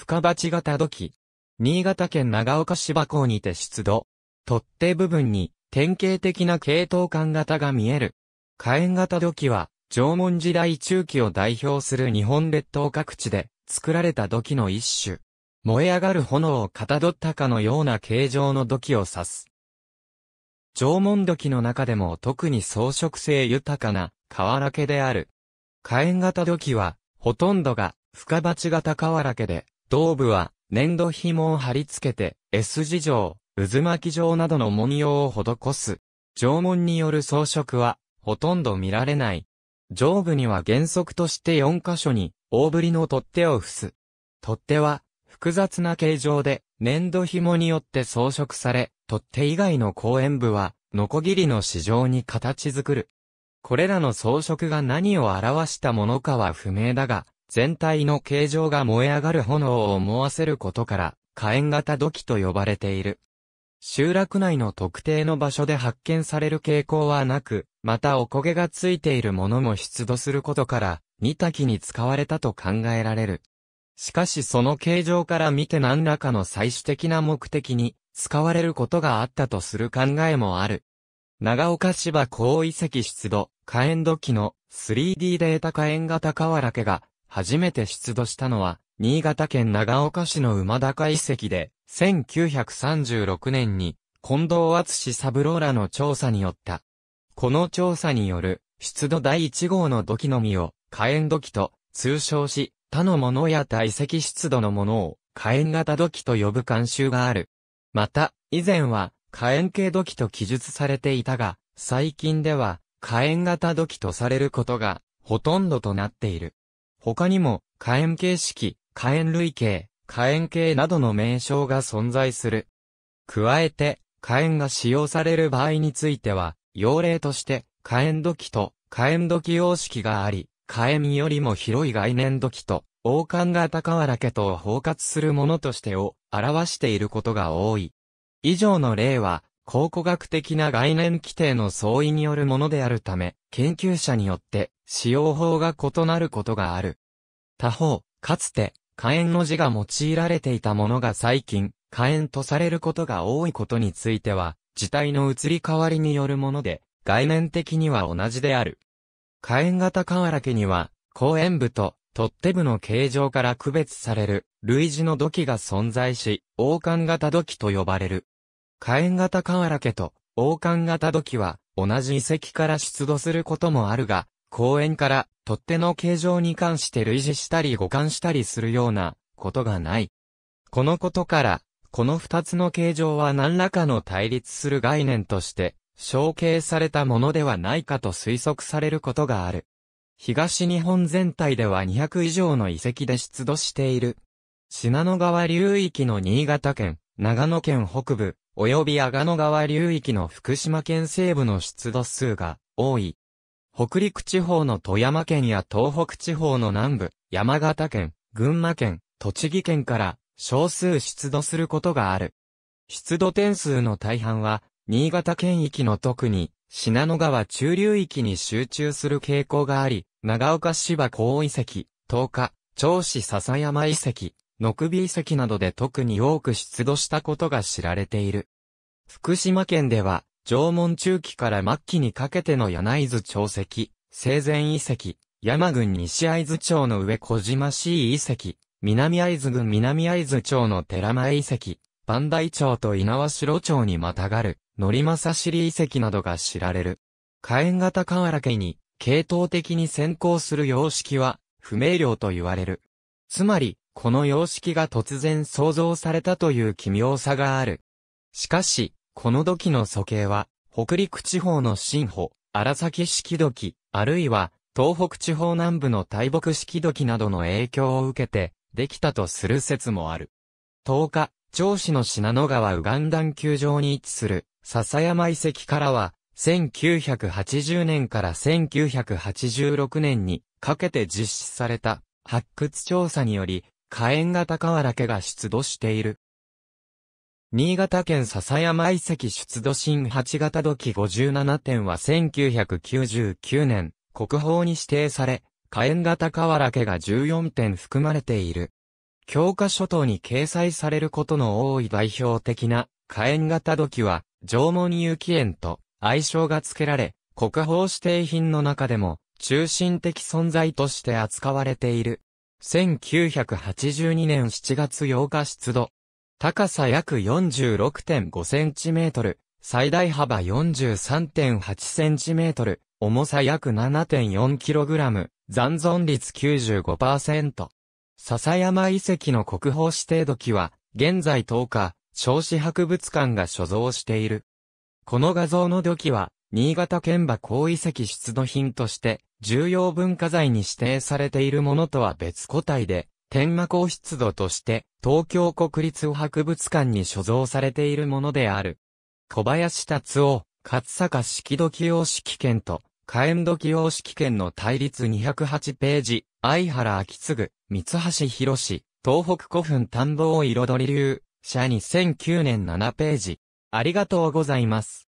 深鉢型土器。新潟県長岡芝港にて出土。取っ手部分に典型的な系統管型が見える。火炎型土器は、縄文時代中期を代表する日本列島各地で作られた土器の一種。燃え上がる炎をかたどったかのような形状の土器を指す。縄文土器の中でも特に装飾性豊かな瓦家である。火炎型土器は、ほとんどが深鉢型瓦家で、胴部は、粘土紐を貼り付けて、S 字状、渦巻き状などの文様を施す。縄文による装飾は、ほとんど見られない。上部には原則として4箇所に、大ぶりの取っ手を付す。取っ手は、複雑な形状で、粘土紐によって装飾され、取っ手以外の公園部は、ノコギリの市場に形作る。これらの装飾が何を表したものかは不明だが、全体の形状が燃え上がる炎を思わせることから、火炎型土器と呼ばれている。集落内の特定の場所で発見される傾向はなく、またおこげがついているものも出土することから、煮炊きに使われたと考えられる。しかしその形状から見て何らかの最終的な目的に使われることがあったとする考えもある。長岡芝高遺跡出土、火炎土器の 3D データ火炎型瓦家が初めて出土したのは、新潟県長岡市の馬高遺跡で、1936年に、近藤厚三郎らの調査によった。この調査による、出土第1号の土器のみを、火炎土器と、通称し、他のものや堆石出土のものを、火炎型土器と呼ぶ慣習がある。また、以前は、火炎系土器と記述されていたが、最近では、火炎型土器とされることが、ほとんどとなっている。他にも、火炎形式、火炎類型、火炎形などの名称が存在する。加えて、火炎が使用される場合については、用例として、火炎土器と火炎土器様式があり、火炎よりも広い概念土器と、王冠型瓦家とを包括するものとしてを表していることが多い。以上の例は、考古学的な概念規定の相違によるものであるため、研究者によって使用法が異なることがある。他方、かつて、火炎の字が用いられていたものが最近、火炎とされることが多いことについては、字体の移り変わりによるもので、概念的には同じである。火炎型瓦家には、後円部と取っ手部の形状から区別される類似の土器が存在し、王冠型土器と呼ばれる。火炎型瓦家と王冠型土器は同じ遺跡から出土することもあるが、公園から取っ手の形状に関して類似したり互換したりするようなことがない。このことから、この二つの形状は何らかの対立する概念として、承継されたものではないかと推測されることがある。東日本全体では200以上の遺跡で出土している。信濃川流域の新潟県、長野県北部、及び阿賀野川流域の福島県西部の出土数が多い。北陸地方の富山県や東北地方の南部、山形県、群馬県、栃木県から少数出土することがある。出土点数の大半は、新潟県域の特に、信濃川中流域に集中する傾向があり、長岡芝高遺跡、東下、長子笹山遺跡、野首遺跡などで特に多く出土したことが知られている。福島県では、縄文中期から末期にかけての柳津町石、生前遺跡、山郡西会津町の上小島市遺跡、南会津郡南会津町の寺前遺跡、磐梯町と猪苗代町にまたがる、乗正尻遺跡などが知られる。火炎型河原家に、系統的に先行する様式は、不明瞭と言われる。つまり、この様式が突然創造されたという奇妙さがある。しかし、この土器の素形は、北陸地方の新保、荒崎式土器、あるいは、東北地方南部の大木式土器などの影響を受けて、できたとする説もある。10日、長子の品野川右岸段球場に位置する、笹山遺跡からは、1980年から1986年にかけて実施された発掘調査により、火炎型瓦家が出土している。新潟県笹山遺跡出土新8型土器57点は1999年、国宝に指定され、火炎型瓦家が14点含まれている。教科書等に掲載されることの多い代表的な火炎型土器は、縄文有機園と愛称が付けられ、国宝指定品の中でも中心的存在として扱われている。1982年7月8日出土、高さ約46.5センチメートル、最大幅43.8センチメートル、重さ約7.4キログラム、残存率95%。笹山遺跡の国宝指定土器は、現在10日、少子博物館が所蔵している。この画像の土器は、新潟県馬高遺跡出土品として、重要文化財に指定されているものとは別個体で、天魔皇室土として、東京国立博物館に所蔵されているものである。小林達夫、勝坂式土器様式券と、火炎土器様式券の対立208ページ、相原秋継、三橋博士、東北古墳田訪を彩り流、社2009年7ページ。ありがとうございます。